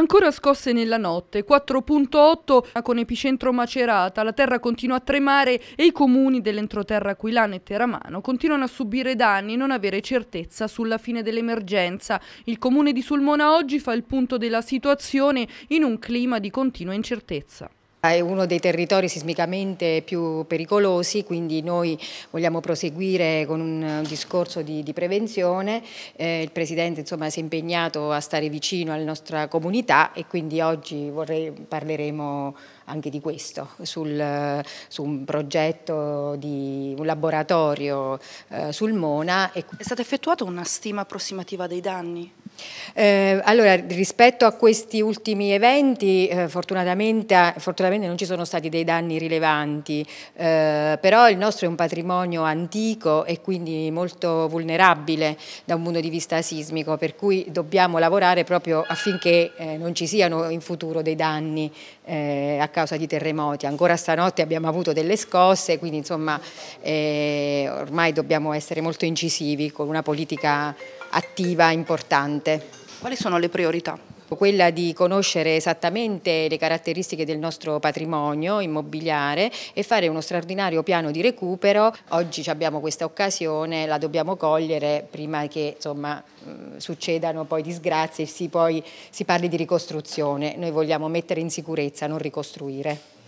Ancora scosse nella notte, 4.8 con epicentro Macerata, la terra continua a tremare e i comuni dell'entroterra Aquilano e Teramano continuano a subire danni e non avere certezza sulla fine dell'emergenza. Il comune di Sulmona oggi fa il punto della situazione in un clima di continua incertezza. È uno dei territori sismicamente più pericolosi, quindi noi vogliamo proseguire con un discorso di, di prevenzione. Eh, il Presidente insomma, si è impegnato a stare vicino alla nostra comunità e quindi oggi vorrei, parleremo anche di questo, sul, su un progetto di un laboratorio eh, sul Mona. È stata effettuata una stima approssimativa dei danni? Eh, allora, rispetto a questi ultimi eventi, eh, fortunatamente, fortunatamente, non ci sono stati dei danni rilevanti, eh, però il nostro è un patrimonio antico e quindi molto vulnerabile da un punto di vista sismico, per cui dobbiamo lavorare proprio affinché eh, non ci siano in futuro dei danni eh, a causa di terremoti. Ancora stanotte abbiamo avuto delle scosse, quindi insomma eh, ormai dobbiamo essere molto incisivi con una politica attiva importante. Quali sono le priorità? quella di conoscere esattamente le caratteristiche del nostro patrimonio immobiliare e fare uno straordinario piano di recupero. Oggi abbiamo questa occasione, la dobbiamo cogliere prima che insomma, mm, succedano poi disgrazie e si, poi, si parli di ricostruzione. Noi vogliamo mettere in sicurezza, non ricostruire.